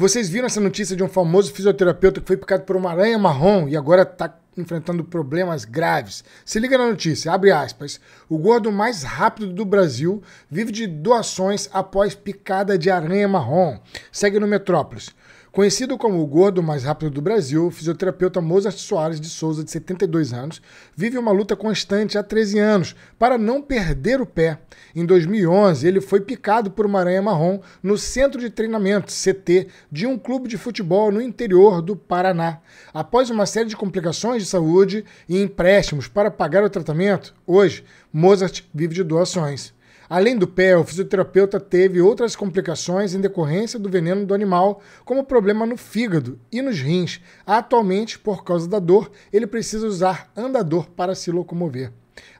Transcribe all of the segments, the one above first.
Vocês viram essa notícia de um famoso fisioterapeuta que foi picado por uma aranha marrom e agora está enfrentando problemas graves. Se liga na notícia, abre aspas. O gordo mais rápido do Brasil vive de doações após picada de aranha marrom. Segue no Metrópolis. Conhecido como o gordo mais rápido do Brasil, o fisioterapeuta Mozart Soares de Souza, de 72 anos, vive uma luta constante há 13 anos para não perder o pé. Em 2011, ele foi picado por uma aranha marrom no centro de treinamento, CT, de um clube de futebol no interior do Paraná. Após uma série de complicações de saúde e empréstimos para pagar o tratamento, hoje Mozart vive de doações. Além do pé, o fisioterapeuta teve outras complicações em decorrência do veneno do animal, como problema no fígado e nos rins. Atualmente, por causa da dor, ele precisa usar andador para se locomover.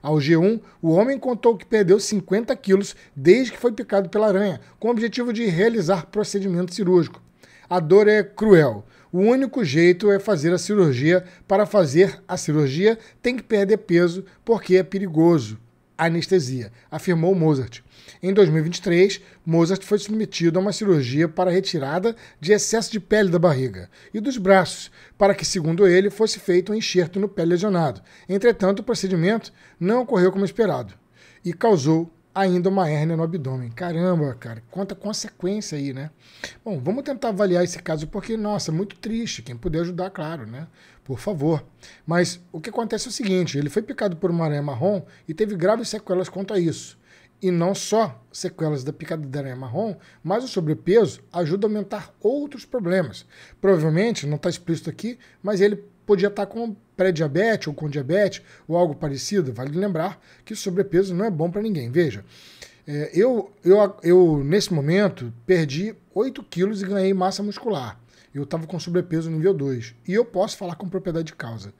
Ao G1, o homem contou que perdeu 50 quilos desde que foi picado pela aranha, com o objetivo de realizar procedimento cirúrgico. A dor é cruel. O único jeito é fazer a cirurgia. Para fazer a cirurgia, tem que perder peso, porque é perigoso anestesia, afirmou Mozart. Em 2023, Mozart foi submetido a uma cirurgia para retirada de excesso de pele da barriga e dos braços, para que, segundo ele, fosse feito um enxerto no pé lesionado. Entretanto, o procedimento não ocorreu como esperado e causou ainda uma hérnia no abdômen. Caramba, cara, quanta consequência aí, né? Bom, vamos tentar avaliar esse caso porque, nossa, é muito triste. Quem puder ajudar, claro, né? Por favor. Mas o que acontece é o seguinte: ele foi picado por uma aranha marrom e teve graves sequelas quanto a isso. E não só sequelas da picada da aranha marrom, mas o sobrepeso ajuda a aumentar outros problemas. Provavelmente, não está explícito aqui, mas ele podia estar tá com pré-diabetes ou com diabetes ou algo parecido, vale lembrar que sobrepeso não é bom para ninguém. Veja, é, eu, eu, eu, nesse momento, perdi 8 quilos e ganhei massa muscular. Eu estava com sobrepeso nível 2. E eu posso falar com propriedade de causa.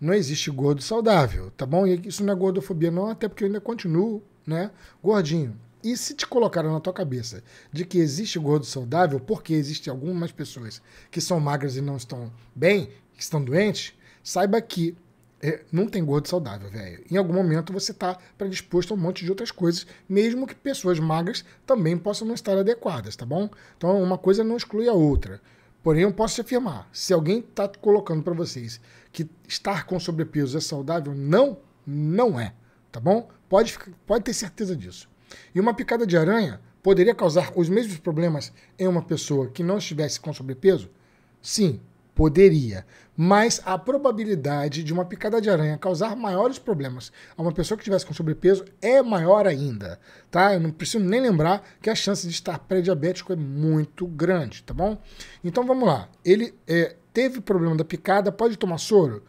Não existe gordo saudável, tá bom? E isso não é gordofobia, não, até porque eu ainda continuo, né, gordinho. E se te colocaram na tua cabeça de que existe gordo saudável porque existem algumas pessoas que são magras e não estão bem, que estão doentes, saiba que é, não tem gordo saudável, velho. Em algum momento você tá predisposto a um monte de outras coisas, mesmo que pessoas magras também possam não estar adequadas, tá bom? Então uma coisa não exclui a outra. Porém, eu posso te afirmar, se alguém está colocando para vocês que estar com sobrepeso é saudável, não, não é, tá bom? Pode, pode ter certeza disso. E uma picada de aranha poderia causar os mesmos problemas em uma pessoa que não estivesse com sobrepeso? Sim, Poderia. Mas a probabilidade de uma picada de aranha causar maiores problemas a uma pessoa que tivesse com sobrepeso é maior ainda, tá? Eu não preciso nem lembrar que a chance de estar pré-diabético é muito grande, tá bom? Então vamos lá. Ele é, teve problema da picada, pode tomar soro?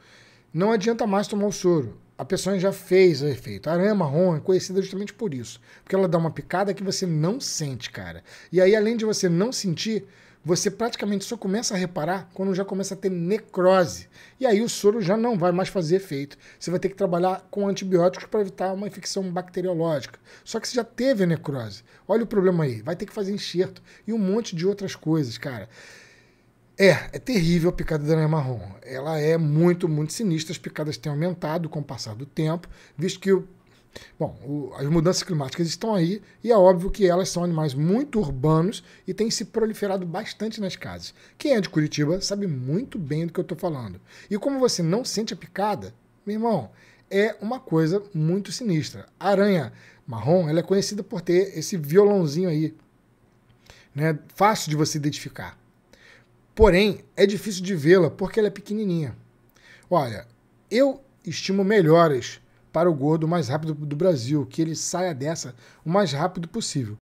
Não adianta mais tomar o soro. A pessoa já fez o efeito. A aranha marrom é conhecida justamente por isso. Porque ela dá uma picada que você não sente, cara. E aí, além de você não sentir, você praticamente só começa a reparar quando já começa a ter necrose. E aí o soro já não vai mais fazer efeito. Você vai ter que trabalhar com antibióticos para evitar uma infecção bacteriológica. Só que você já teve a necrose. Olha o problema aí. Vai ter que fazer enxerto e um monte de outras coisas, cara. É, é terrível a picada da aranha marrom. Ela é muito, muito sinistra. As picadas têm aumentado com o passar do tempo, visto que o Bom, o, as mudanças climáticas estão aí e é óbvio que elas são animais muito urbanos e têm se proliferado bastante nas casas. Quem é de Curitiba sabe muito bem do que eu estou falando. E como você não sente a picada, meu irmão, é uma coisa muito sinistra. A aranha marrom ela é conhecida por ter esse violãozinho aí, né? fácil de você identificar. Porém, é difícil de vê-la porque ela é pequenininha. Olha, eu estimo melhores para o gordo mais rápido do Brasil, que ele saia dessa o mais rápido possível.